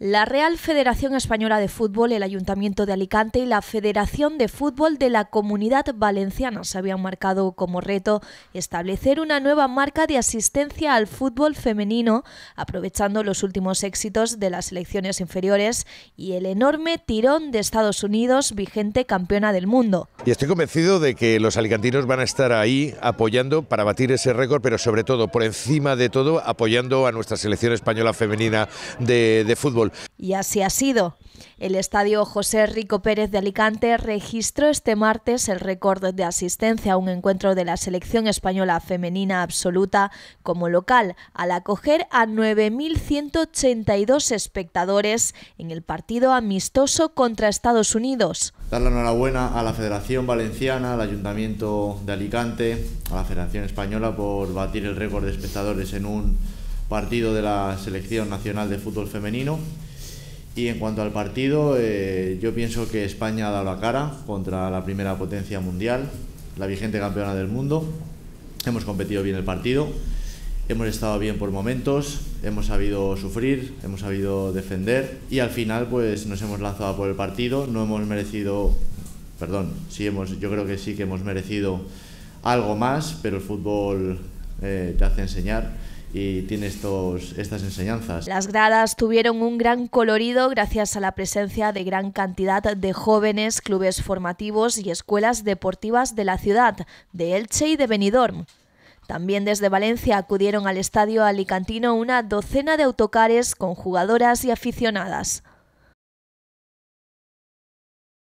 La Real Federación Española de Fútbol, el Ayuntamiento de Alicante y la Federación de Fútbol de la Comunidad Valenciana se habían marcado como reto establecer una nueva marca de asistencia al fútbol femenino, aprovechando los últimos éxitos de las selecciones inferiores y el enorme tirón de Estados Unidos, vigente campeona del mundo. Y estoy convencido de que los alicantinos van a estar ahí apoyando para batir ese récord, pero sobre todo, por encima de todo, apoyando a nuestra selección española femenina de, de fútbol. Y así ha sido. El estadio José Rico Pérez de Alicante registró este martes el récord de asistencia a un encuentro de la selección española femenina absoluta como local, al acoger a 9.182 espectadores en el partido amistoso contra Estados Unidos. Dar la enhorabuena a la Federación Valenciana, al Ayuntamiento de Alicante, a la Federación Española por batir el récord de espectadores en un partido de la Selección Nacional de Fútbol Femenino. Y en cuanto al partido, eh, yo pienso que España ha dado la cara contra la primera potencia mundial, la vigente campeona del mundo. Hemos competido bien el partido, hemos estado bien por momentos, hemos sabido sufrir, hemos sabido defender y al final pues nos hemos lanzado por el partido, no hemos merecido, perdón, sí hemos, yo creo que sí que hemos merecido algo más, pero el fútbol eh, te hace enseñar y tiene estas enseñanzas. Las gradas tuvieron un gran colorido gracias a la presencia de gran cantidad de jóvenes, clubes formativos y escuelas deportivas de la ciudad, de Elche y de Benidorm. También desde Valencia acudieron al estadio alicantino una docena de autocares con jugadoras y aficionadas.